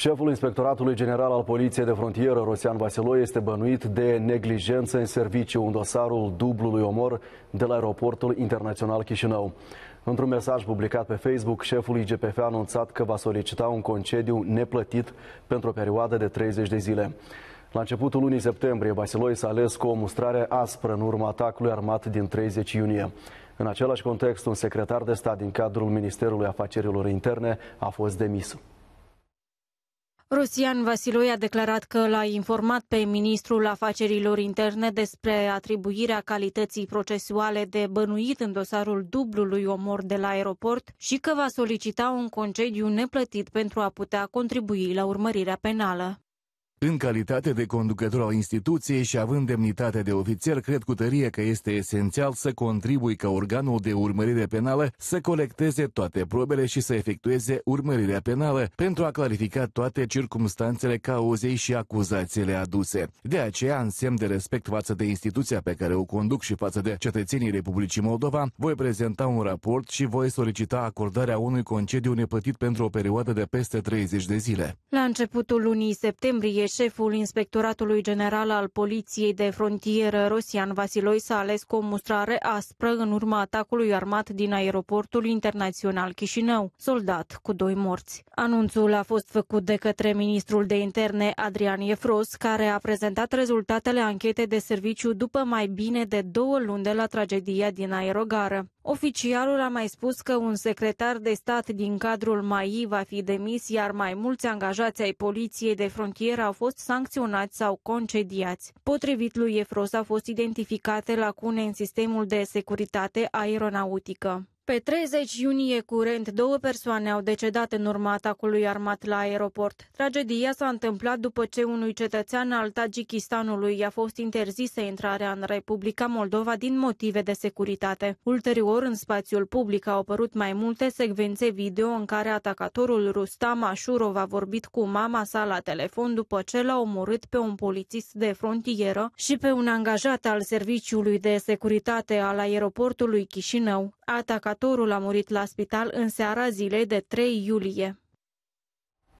Șeful Inspectoratului General al Poliției de Frontieră, Rosian Vaseloi, este bănuit de neglijență în serviciu în dosarul dublului omor de la aeroportul internațional Chișinău. Într-un mesaj publicat pe Facebook, șeful IGPF a anunțat că va solicita un concediu neplătit pentru o perioadă de 30 de zile. La începutul lunii septembrie, Vaseloi s-a ales cu o mustrare aspră în urma atacului armat din 30 iunie. În același context, un secretar de stat din cadrul Ministerului Afacerilor Interne a fost demis. Rusian Vasiloi a declarat că l-a informat pe ministrul afacerilor interne despre atribuirea calității procesuale de bănuit în dosarul dublului omor de la aeroport și că va solicita un concediu neplătit pentru a putea contribui la urmărirea penală. În calitate de conducător al instituției și având demnitatea de ofițer, cred cu tărie că este esențial să contribui ca organul de urmărire penală să colecteze toate probele și să efectueze urmărirea penală pentru a clarifica toate circumstanțele cauzei și acuzațiile aduse. De aceea, în semn de respect față de instituția pe care o conduc și față de cetățenii Republicii Moldova, voi prezenta un raport și voi solicita acordarea unui concediu nepătit pentru o perioadă de peste 30 de zile. La începutul lunii septembrie, șeful Inspectoratului General al Poliției de Frontieră, Rosian Vasiloi, s-a ales cu o mustrare aspră în urma atacului armat din aeroportul internațional Chișinău, soldat cu doi morți. Anunțul a fost făcut de către ministrul de interne Adrian Efros, care a prezentat rezultatele anchetei de serviciu după mai bine de două luni de la tragedia din aerogară. Oficialul a mai spus că un secretar de stat din cadrul MAI va fi demis, iar mai mulți angajați ai poliției de frontieră au fost sancționați sau concediați. Potrivit lui Efros au fost identificate lacune în sistemul de securitate aeronautică. Pe 30 iunie curent, două persoane au decedat în urma atacului armat la aeroport. Tragedia s-a întâmplat după ce unui cetățean al Tajikistanului i-a fost interzisă intrarea în Republica Moldova din motive de securitate. Ulterior, în spațiul public au apărut mai multe secvențe video în care atacatorul Rustam Ashurov a vorbit cu mama sa la telefon după ce l-a omorât pe un polițist de frontieră și pe un angajat al Serviciului de Securitate al aeroportului Chișinău. Atacatorul a murit la spital în seara zilei de 3 iulie.